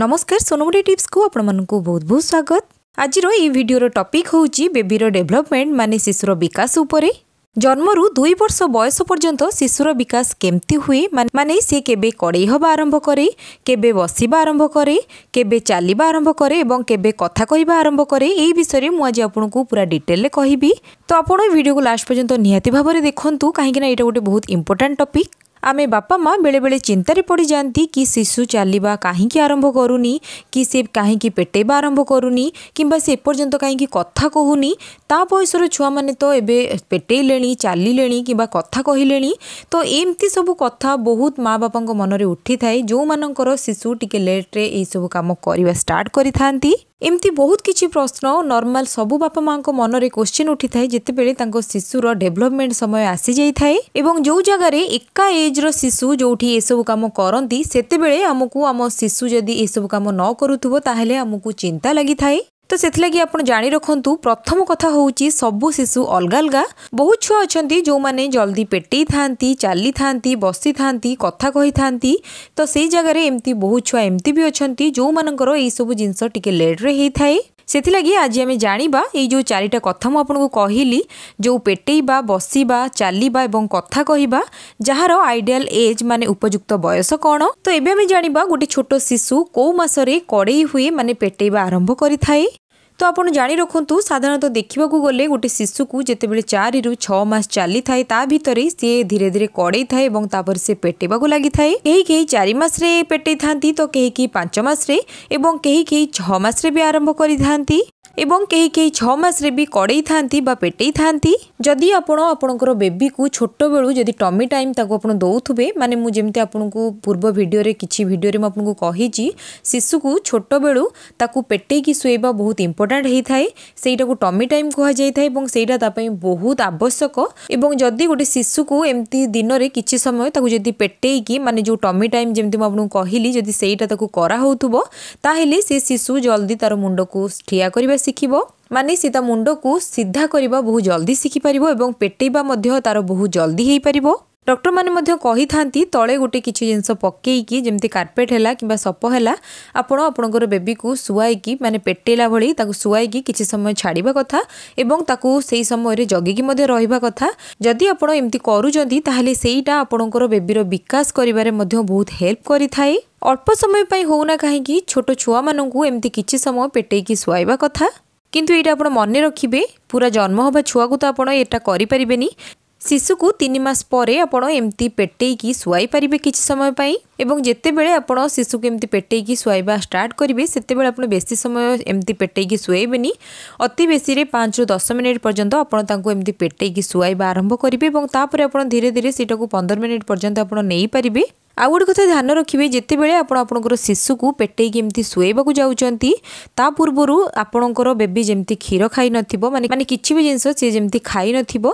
ନମସ୍କାର ସୋନମୁଡ଼ି ଟିପ୍ସକୁ ଆପଣମାନଙ୍କୁ ବହୁତ ବହୁତ ସ୍ୱାଗତ ଆଜିର ଏହି ଭିଡ଼ିଓର ଟପିକ୍ ହେଉଛି ବେବିର ଡେଭଲପମେଣ୍ଟ ମାନେ ଶିଶୁର ବିକାଶ ଉପରେ ଜନ୍ମରୁ ଦୁଇ ବର୍ଷ ବୟସ ପର୍ଯ୍ୟନ୍ତ ଶିଶୁର ବିକାଶ କେମିତି ହୁଏ ମାନେ ସେ କେବେ କଡ଼େଇ ହେବା ଆରମ୍ଭ କରେ କେବେ ବସିବା ଆରମ୍ଭ କରେ କେବେ ଚାଲିବା ଆରମ୍ଭ କରେ ଏବଂ କେବେ କଥା କହିବା ଆରମ୍ଭ କରେ ଏହି ବିଷୟରେ ମୁଁ ଆଜି ଆପଣଙ୍କୁ ପୁରା ଡିଟେଲରେ କହିବି ତ ଆପଣ ଏ ଭିଡ଼ିଓକୁ ଲାଷ୍ଟ ପର୍ଯ୍ୟନ୍ତ ନିହାତି ଭାବରେ ଦେଖନ୍ତୁ କାହିଁକିନା ଏଇଟା ଗୋଟେ ବହୁତ ଇମ୍ପୋର୍ଟାଣ୍ଟ ଟପିକ୍ आमे बापा माँ बेले बेले चिंतार पड़ जाती कि शिशु चलिया कहीं आरंभ करूनी कि से कहीं पेटेबा आरंभ करूनी किपर्यंत कहीं कथ कहूनी ता बयसर छुआ मैंने तो ये पेटेले चलिले कि कथ कहले तो एमती सब कथ बहुत माँ बापा मनरे उठी थाए जो मान शिशु टी लेट्रे सब कम करवा स्टार्ट करती এমতি বহুত কিচি প্রশ্ন নরমাল সবু বাবা মা কো মনরে কোয়েশ্চন উঠি তাই জেতে বেলে তাকো শিশুৰ ডেভেলপমেন্ট সময় আসি যায় তাই এবং জৌ জাগারে এক্কা এজৰ শিশু জৌઠી এসব কাম কৰந்தி সেতে বেলে আমাকু আমো শিশু যদি এসব কাম ন কৰুতব তাহলে আমাকু চিন্তা লাগি তাই तो से लगी आप जा रखु प्रथम कथ हूँ सब शिशु अलग अलग बहुत छुआ अच्छा जो मैंने जल्दी पेटे था चली था बसी था कथ कही था तो से जगह एमती बहुत छुआ एमती भी अच्छा जो मानक यही सब जिनसे लेट्रे ସେଥିଲାଗି ଆଜି ଆମେ ଜାଣିବା ଏଇ ଯେଉଁ ଚାରିଟା କଥା ମୁଁ ଆପଣଙ୍କୁ କହିଲି ଯେଉଁ ପେଟେଇବା ବସିବା ଚାଲିବା ଏବଂ କଥା କହିବା ଯାହାର ଆଇଡ଼ିଆଲ ଏଜ୍ ମାନେ ଉପଯୁକ୍ତ ବୟସ କ'ଣ ତ ଏବେ ଆମେ ଜାଣିବା ଗୋଟେ ଛୋଟ ଶିଶୁ କେଉଁ ମାସରେ କଡ଼େଇ ହୁଏ ମାନେ ପେଟେଇବା ଆରମ୍ଭ କରିଥାଏ তো आपण জানি রাখন্তু সাধারণত দেখিবাকু গলে গুটি শিশু কু জেতে বেলি 4 রু 6 মাস চালি থাই তা ভিতরে সে ধীরে ধীরে কড়ই থাই এবং তা পর সে পেটেবাগো লাগি থাই এই কেই 4 মাস রে পেটে থান্তি তো কেই কি 5 মাস রে এবং কেই কি 6 মাস রে বি আরম্ভ করি থান্তি कहीं कई छमास कड़ई था पेटे था जदि आपर बेबी को छोट बेलू जदि टमी टाइम आपड़ दौथे मानते मुझे आपंक पूर्व भिडियो किसी भिडियो आपको कही शिशु को छोट बेलू पेटे की बहुत इंपोर्टाट होता है टमी टाइम कह से बहुत आवश्यक जदि गोटे शिशु को एमती दिन में कि समय तक जब पेटे मानते जो टमी टाइम जमी कहली जदि से कराह से शिशु जल्दी तार मुंड को ठिया करवा ଶିଖିବ ମାନେ ସେ ତା ମୁଣ୍ଡକୁ ସିଧା କରିବା ବହୁ ଜଲ୍ଦି ଶିଖିପାରିବ ଏବଂ ପେଟେଇବା ମଧ୍ୟ ତା'ର ବହୁ ଜଲ୍ଦି ହୋଇପାରିବ ଡକ୍ଟରମାନେ ମଧ୍ୟ କହିଥାନ୍ତି ତଳେ ଗୋଟେ କିଛି ଜିନିଷ ପକାଇକି ଯେମିତି କାର୍ପେଟ୍ ହେଲା କିମ୍ବା ସପ ହେଲା ଆପଣ ଆପଣଙ୍କର ବେବିକୁ ଶୁଆଇକି ମାନେ ପେଟେଇଲା ଭଳି ତାକୁ ଶୁଆଇକି କିଛି ସମୟ ଛାଡ଼ିବା କଥା ଏବଂ ତାକୁ ସେଇ ସମୟରେ ଜଗିକି ମଧ୍ୟ ରହିବା କଥା ଯଦି ଆପଣ ଏମିତି କରୁଛନ୍ତି ତାହେଲେ ସେଇଟା ଆପଣଙ୍କର ବେବିର ବିକାଶ କରିବାରେ ମଧ୍ୟ ବହୁତ ହେଲ୍ପ କରିଥାଏ ଅଳ୍ପ ସମୟ ପାଇଁ ହେଉନା କାହିଁକି ଛୋଟ ଛୁଆମାନଙ୍କୁ ଏମିତି କିଛି ସମୟ ପେଟେଇକି ଶୁଆଇବା କଥା କିନ୍ତୁ ଏଇଟା ଆପଣ ମନେ ରଖିବେ ପୁରା ଜନ୍ମ ହେବା ଛୁଆକୁ ତ ଆପଣ ଏଇଟା କରିପାରିବେନି শিশুকু তিন মাস পরে আপনার এমতি পেটেইকি শুয়াই পারে কিছু সময় পাই এবং যেতবে আপনার শিশুকে এমতি পেটেইকি শুয়াইবা স্টার্ট করবে সেতবে আপনার বেশি সময় এমতি পেটেইকি শুয়াইবেনি অতি বেশি পাঁচ রু দশ মিনিট পর্যন্ত আপনার তাঁকু এমতি পেটেইকি শুয়াইবা আরম্ভ করবে এবং তাপরে আপনার ধীরে ধীরে সেটা পনেরো মিনিট পর্যন্ত আপনার নেইপারে ଆଉ ଗୋଟେ କଥା ଧ୍ୟାନ ରଖିବେ ଯେତେବେଳେ ଆପଣ ଆପଣଙ୍କର ଶିଶୁକୁ ପେଟେଇକି ଏମିତି ଶୁଆଇବାକୁ ଯାଉଛନ୍ତି ତା ପୂର୍ବରୁ ଆପଣଙ୍କର ବେବି ଯେମିତି କ୍ଷୀର ଖାଇନଥିବ ମାନେ ମାନେ କିଛି ବି ଜିନିଷ ସିଏ ଯେମିତି ଖାଇନଥିବ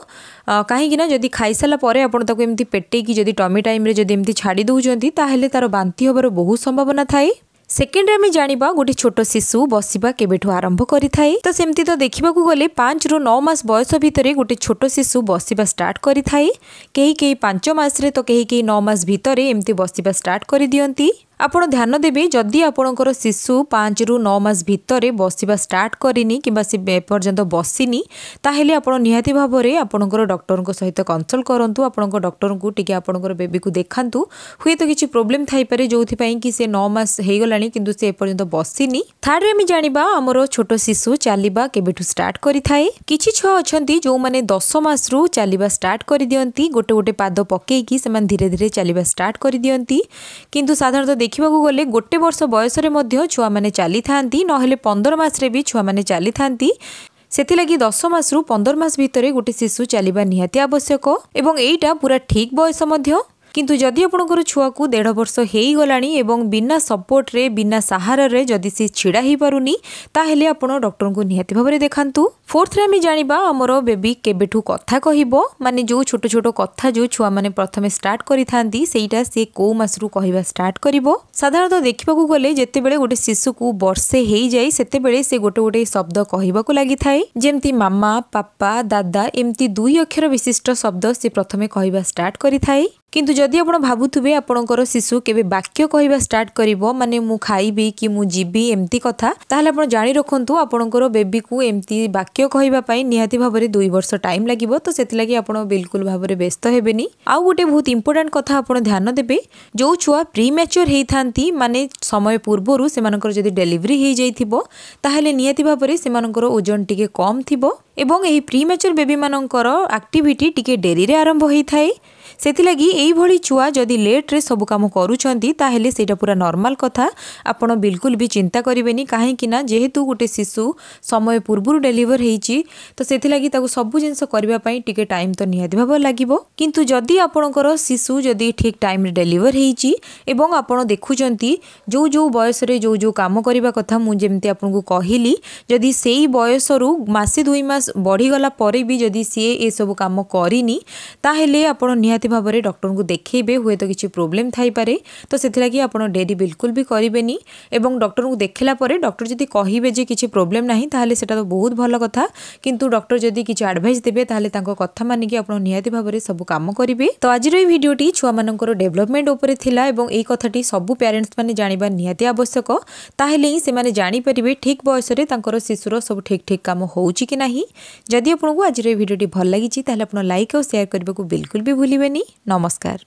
କାହିଁକିନା ଯଦି ଖାଇସାରିଲା ପରେ ଆପଣ ତାକୁ ଏମିତି ପେଟେଇକି ଯଦି ଟମି ଟାଇମ୍ରେ ଯଦି ଏମିତି ଛାଡ଼ି ଦେଉଛନ୍ତି ତାହେଲେ ତା'ର ବାନ୍ତି ହେବାର ବହୁତ ସମ୍ଭାବନା ଥାଏ सेकेंड आम जाना गोटे छोट शिशु बस बाबू आरंभ कर तो सेमती तो देखा गले पांच रु नौ मस बयस भितर गोटे छोट शिशु बस स्टार्ट करें कहीं कहीं पांचमास तो कहीं कहीं नौमास भितर एमती बस स्टार्ट कर दिखती ଆପଣ ଧ୍ୟାନ ଦେବେ ଯଦି ଆପଣଙ୍କର ଶିଶୁ ପାଞ୍ଚରୁ ନଅ ମାସ ଭିତରେ ବସିବା ଷ୍ଟାର୍ଟ କରିନି କିମ୍ବା ସେ ଏପର୍ଯ୍ୟନ୍ତ ବସିନି ତାହେଲେ ଆପଣ ନିହାତି ଭାବରେ ଆପଣଙ୍କର ଡକ୍ଟରଙ୍କ ସହିତ କନସଲ୍ଟ କରନ୍ତୁ ଆପଣଙ୍କ ଡକ୍ଟରଙ୍କୁ ଟିକେ ଆପଣଙ୍କର ବେବିକୁ ଦେଖାନ୍ତୁ ହୁଏତ କିଛି ପ୍ରୋବ୍ଲେମ୍ ଥାଇପାରେ ଯେଉଁଥିପାଇଁ କି ସେ ନଅ ମାସ ହେଇଗଲାଣି କିନ୍ତୁ ସେ ଏପର୍ଯ୍ୟନ୍ତ ବସିନି ଥାର୍ଡ଼ରେ ଆମେ ଜାଣିବା ଆମର ଛୋଟ ଶିଶୁ ଚାଲିବା କେବେଠୁ ଷ୍ଟାର୍ଟ କରିଥାଏ କିଛି ଛୁଆ ଅଛନ୍ତି ଯେଉଁମାନେ ଦଶ ମାସରୁ ଚାଲିବା ଷ୍ଟାର୍ଟ କରିଦିଅନ୍ତି ଗୋଟେ ଗୋଟେ ପାଦ ପକେଇକି ସେମାନେ ଧୀରେ ଧୀରେ ଚାଲିବା ଷ୍ଟାର୍ଟ କରିଦିଅନ୍ତି କିନ୍ତୁ ସାଧାରଣତଃ ଦେଖିବାକୁ ଗଲେ ଗୋଟେ ବର୍ଷ ବୟସରେ ମଧ୍ୟ ଛୁଆମାନେ ଚାଲିଥାନ୍ତି ନହେଲେ ପନ୍ଦର ମାସରେ ବି ଛୁଆମାନେ ଚାଲିଥାନ୍ତି ସେଥିଲାଗି ଦଶ ମାସରୁ ପନ୍ଦର ମାସ ଭିତରେ ଗୋଟେ ଶିଶୁ ଚାଲିବା ନିହାତି ଆବଶ୍ୟକ ଏବଂ ଏଇଟା ପୁରା ଠିକ୍ ବୟସ ମଧ୍ୟ କିନ୍ତୁ ଯଦି ଆପଣଙ୍କର ଛୁଆକୁ ଦେଢ଼ ବର୍ଷ ହୋଇଗଲାଣି ଏବଂ ବିନା ସପୋର୍ଟରେ ବିନା ସାହାରାରେ ଯଦି ସେ ଛିଡ଼ା ହୋଇପାରୁନି ତାହେଲେ ଆପଣ ଡକ୍ଟରଙ୍କୁ ନିହାତି ଭାବରେ ଦେଖାନ୍ତୁ ଫୋର୍ଥରେ ଆମେ ଜାଣିବା ଆମର ବେବି କେବେଠୁ କଥା କହିବ ମାନେ ଯେଉଁ ଛୋଟ ଛୋଟ କଥା ଯେଉଁ ଛୁଆମାନେ ପ୍ରଥମେ ଷ୍ଟାର୍ଟ କରିଥାନ୍ତି ସେଇଟା ସିଏ କେଉଁ ମାସରୁ କହିବା ଷ୍ଟାର୍ଟ କରିବ ସାଧାରଣତଃ ଦେଖିବାକୁ ଗଲେ ଯେତେବେଳେ ଗୋଟେ ଶିଶୁକୁ ବର୍ଷେ ହେଇଯାଏ ସେତେବେଳେ ସେ ଗୋଟେ ଗୋଟେ ଶବ୍ଦ କହିବାକୁ ଲାଗିଥାଏ ଯେମିତି ମାମା ପାପା ଦାଦା ଏମିତି ଦୁଇ ଅକ୍ଷର ବିଶିଷ୍ଟ ଶବ୍ଦ ସେ ପ୍ରଥମେ କହିବା ଷ୍ଟାର୍ଟ କରିଥାଏ কিন্তু যদি আপনার ভাবুবে আপনার শিশু কেবে বাক্য কহা স্টার্ট করব মানে মু খাইবি কি মু যাবি এমতি কথা তাহলে আপনার জাঁ রাখতু আপনার বেবি কু এমতি বাক্য কহা নিহতি ভাবে দুই বর্ষ টাইম লাগব তো সেগে আপনার বিলকুল ভাবে ব্যস্ত হবেনি আউ গোটে বহুত ইম্পর্টাট কথা আপনার ধ্যান দেবে যে ছুয়া প্রি ম্যাচোর হয়ে থাকে মানে সময় পূর্বর সে যদি ডেলিভারি হয়ে যাই তাহলে নিহতি ভাবে সে ওজন টিকি কম থাকবে এবং এই প্রি ম্যাচোর বেবি মানকর আক্টিভিটি টিকি ডেরিরে আরম্ভ হয়ে থাকে ସେଥିଲାଗି ଏଇଭଳି ଛୁଆ ଯଦି ଲେଟ୍ରେ ସବୁ କାମ କରୁଛନ୍ତି ତାହେଲେ ସେଇଟା ପୁରା ନର୍ମାଲ୍ କଥା ଆପଣ ବିଲକୁଲ ବି ଚିନ୍ତା କରିବେନି କାହିଁକି ନା ଯେହେତୁ ଗୋଟେ ଶିଶୁ ସମୟ ପୂର୍ବରୁ ଡେଲିଭର ହେଇଛି ତ ସେଥିଲାଗି ତାକୁ ସବୁ ଜିନିଷ କରିବା ପାଇଁ ଟିକେ ଟାଇମ୍ ତ ନିହାତି ଭାବରେ ଲାଗିବ କିନ୍ତୁ ଯଦି ଆପଣଙ୍କର ଶିଶୁ ଯଦି ଠିକ୍ ଟାଇମ୍ରେ ଡେଲିଭର ହେଇଛି ଏବଂ ଆପଣ ଦେଖୁଛନ୍ତି ଯେଉଁ ଯେଉଁ ବୟସରେ ଯେଉଁ ଯେଉଁ କାମ କରିବା କଥା ମୁଁ ଯେମିତି ଆପଣଙ୍କୁ କହିଲି ଯଦି ସେଇ ବୟସରୁ ମାସେ ଦୁଇ ମାସ ବଢ଼ିଗଲା ପରେ ବି ଯଦି ସିଏ ଏସବୁ କାମ କରିନି ତାହେଲେ ଆପଣ ନିହାତି ভাবরে ডক্টর কো দেখিবে হয় তো কিছি প্রবলেম ঠাই পারে তো সেটি লাগি আপন ডেড়ি একদম বি করিবে নি এবং ডক্টর কো দেখিলা পরে ডক্টর যদি কহিবে যে কিছি প্রবলেম নাহি তাহলে সেটা তো বহুত ভাল কথা কিন্তু ডক্টর যদি কিছি অ্যাডভাইস দেবে তাহলে তাং কথা মানি কি আপন নিহতি ভাবে সব কাম করিবে তো আজিৰ এই ভিডিওটি ছুৱা মানকৰ ডেভেলপমেন্ট ওপৰে থিলা এবং এই কথাটি সব পarents মানি জানিব নিহতি আবশ্যক তাহলেই সে মানে জানি পৰিবে ঠিক বয়সৰে তাংকৰ শিশুৰ সব ঠিক ঠিক কাম হৈচি কি নাহি যদি আপনক আজিৰ এই ভিডিওটি ভাল লাগিচি তাহলে আপন লাইক আৰু শেয়ার কৰিবକୁ একদম বি ভুলি नमस्कार